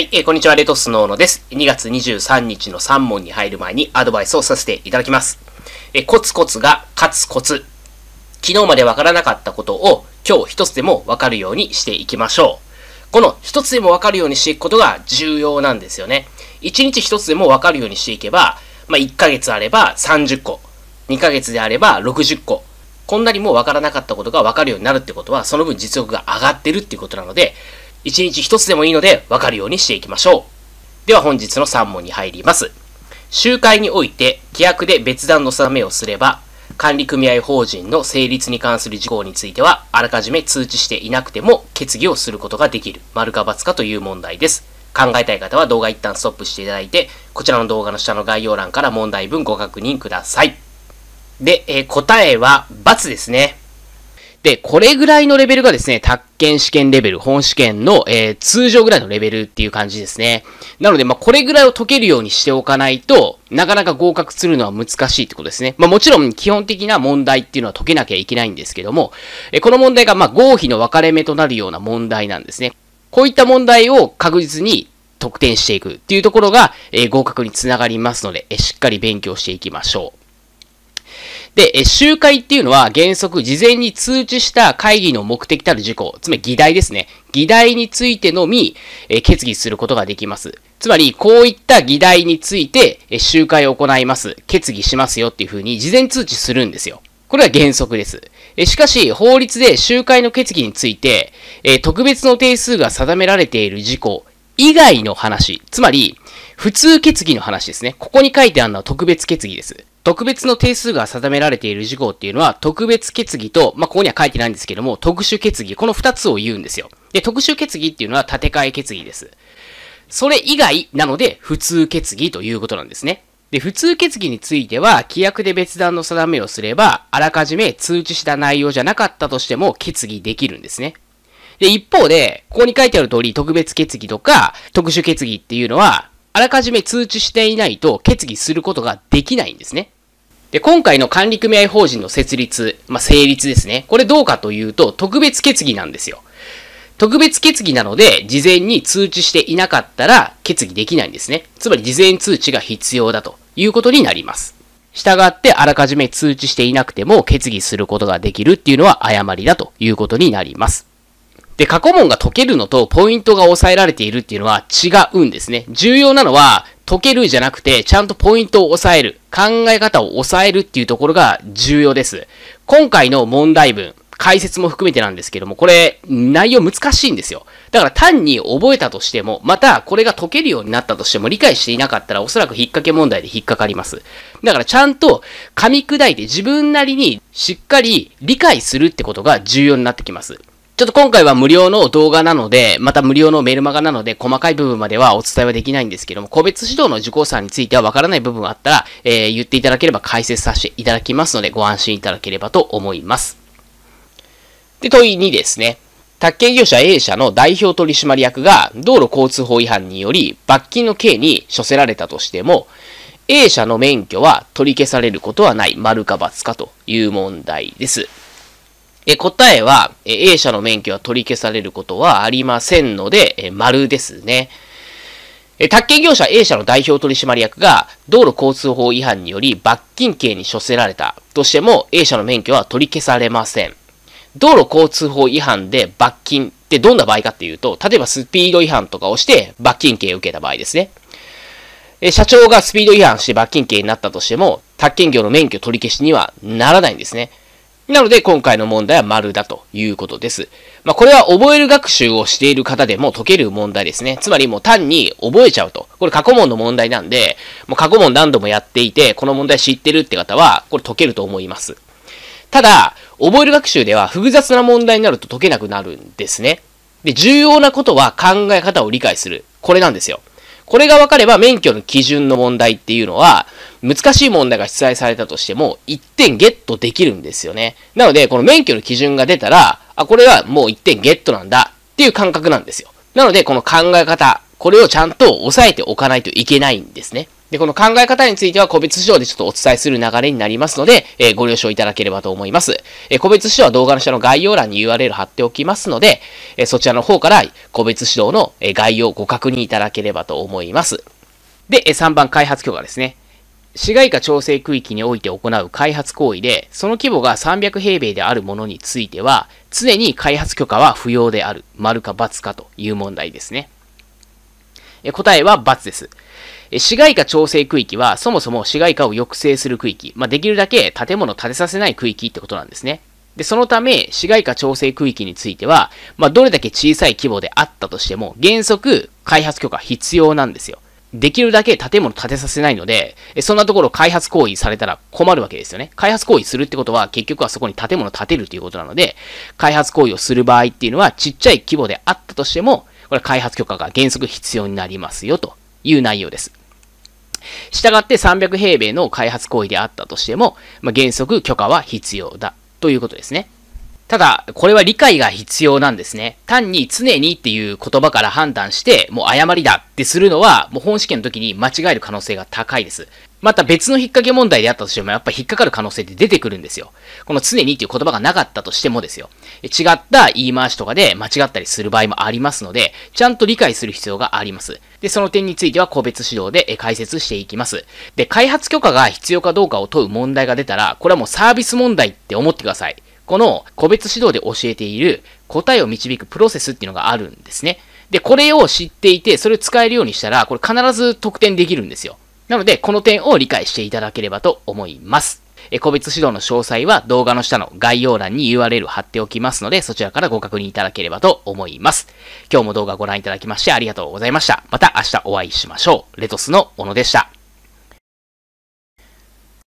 はい、えー、こんにちは、レトスノーノです。2月23日の3問に入る前にアドバイスをさせていただきます。えー、コツコツが勝つコツ。昨日までわからなかったことを今日一つでもわかるようにしていきましょう。この一つでもわかるようにしていくことが重要なんですよね。1日一つでもわかるようにしていけば、まあ、1ヶ月あれば30個、2ヶ月であれば60個、こんなにもわからなかったことがわかるようになるってことは、その分実力が上がってるっていうことなので、一日一つでもいいのでわかるようにしていきましょう。では本日の3問に入ります。集会において規約で別段の定めをすれば、管理組合法人の成立に関する事項については、あらかじめ通知していなくても決議をすることができる、丸か×かという問題です。考えたい方は動画一旦ストップしていただいて、こちらの動画の下の概要欄から問題文ご確認ください。で、えー、答えは×ですね。で、これぐらいのレベルがですね、宅建試験レベル、本試験の、えー、通常ぐらいのレベルっていう感じですね。なので、まあ、これぐらいを解けるようにしておかないと、なかなか合格するのは難しいってことですね。まあ、もちろん基本的な問題っていうのは解けなきゃいけないんですけども、えこの問題が、まあ、合否の分かれ目となるような問題なんですね。こういった問題を確実に得点していくっていうところが、えー、合格につながりますので、えしっかり勉強していきましょう。で、集会っていうのは原則事前に通知した会議の目的たる事項、つまり議題ですね。議題についてのみ、え決議することができます。つまり、こういった議題について、え集会を行います。決議しますよっていうふうに事前通知するんですよ。これは原則です。えしかし、法律で集会の決議について、え特別の定数が定められている事項以外の話、つまり、普通決議の話ですね。ここに書いてあるのは特別決議です。特別の定数が定められている事項っていうのは、特別決議と、まあ、ここには書いてないんですけども、特殊決議、この二つを言うんですよ。で、特殊決議っていうのは建て替え決議です。それ以外なので、普通決議ということなんですね。で、普通決議については、規約で別段の定めをすれば、あらかじめ通知した内容じゃなかったとしても決議できるんですね。で、一方で、ここに書いてある通り、特別決議とか、特殊決議っていうのは、あらかじめ通知していないと決議することができないんですね。で、今回の管理組合法人の設立、まあ、成立ですね。これどうかというと、特別決議なんですよ。特別決議なので、事前に通知していなかったら決議できないんですね。つまり事前通知が必要だということになります。従ってあらかじめ通知していなくても決議することができるっていうのは誤りだということになります。で、過去問が解けるのとポイントが抑えられているっていうのは違うんですね。重要なのは、解けるじゃなくて、ちゃんとポイントを抑える、考え方を抑えるっていうところが重要です。今回の問題文、解説も含めてなんですけども、これ、内容難しいんですよ。だから単に覚えたとしても、またこれが解けるようになったとしても理解していなかったらおそらく引っ掛け問題で引っかかります。だからちゃんと噛み砕いて自分なりにしっかり理解するってことが重要になってきます。ちょっと今回は無料の動画なので、また無料のメルマガなので、細かい部分まではお伝えはできないんですけども、個別指導の受講者についてはわからない部分があったら、えー、言っていただければ解説させていただきますので、ご安心いただければと思います。で、問い2ですね。宅建業者 A 社の代表取締役が道路交通法違反により罰金の刑に処せられたとしても、A 社の免許は取り消されることはない、丸か×かという問題です。え答えは、え A 社の免許は取り消されることはありませんので、え丸ですね。え宅建業者 A 社の代表取締役が道路交通法違反により罰金刑に処せられたとしても A 社の免許は取り消されません。道路交通法違反で罰金ってどんな場合かっていうと、例えばスピード違反とかをして罰金刑を受けた場合ですね。え社長がスピード違反して罰金刑になったとしても、宅建業の免許取り消しにはならないんですね。なので、今回の問題は丸だということです。まあ、これは覚える学習をしている方でも解ける問題ですね。つまりもう単に覚えちゃうと。これ過去問の問題なんで、もう過去問何度もやっていて、この問題知ってるって方は、これ解けると思います。ただ、覚える学習では複雑な問題になると解けなくなるんですね。で、重要なことは考え方を理解する。これなんですよ。これが分かれば免許の基準の問題っていうのは、難しい問題が出題されたとしても、1点ゲットできるんですよね。なので、この免許の基準が出たら、あ、これはもう1点ゲットなんだっていう感覚なんですよ。なので、この考え方、これをちゃんと押さえておかないといけないんですね。で、この考え方については個別指導でちょっとお伝えする流れになりますので、えー、ご了承いただければと思います。えー、個別指導は動画の下の概要欄に URL 貼っておきますので、えー、そちらの方から個別指導の概要をご確認いただければと思います。で、3番開発許可ですね。市街化調整区域において行う開発行為で、その規模が300平米であるものについては、常に開発許可は不要である。丸か×かという問題ですね。答えは×です。市街化調整区域は、そもそも市街化を抑制する区域、まあ、できるだけ建物を建てさせない区域ってことなんですね。で、そのため、市街化調整区域については、まあ、どれだけ小さい規模であったとしても、原則、開発許可必要なんですよ。できるだけ建物建てさせないので、そんなところ開発行為されたら困るわけですよね。開発行為するってことは結局はそこに建物建てるということなので、開発行為をする場合っていうのはちっちゃい規模であったとしても、これ開発許可が原則必要になりますよという内容です。したがって300平米の開発行為であったとしても、まあ、原則許可は必要だということですね。ただ、これは理解が必要なんですね。単に常にっていう言葉から判断して、もう誤りだってするのは、もう本試験の時に間違える可能性が高いです。また別の引っ掛け問題であったとしても、やっぱ引っかかる可能性って出てくるんですよ。この常にっていう言葉がなかったとしてもですよ。違った言い回しとかで間違ったりする場合もありますので、ちゃんと理解する必要があります。で、その点については個別指導で解説していきます。で、開発許可が必要かどうかを問う問題が出たら、これはもうサービス問題って思ってください。この個別指導で教えている答えを導くプロセスっていうのがあるんですね。で、これを知っていて、それを使えるようにしたら、これ必ず得点できるんですよ。なので、この点を理解していただければと思います。え、個別指導の詳細は動画の下の概要欄に URL 貼っておきますので、そちらからご確認いただければと思います。今日も動画ご覧いただきましてありがとうございました。また明日お会いしましょう。レトスの小野でした。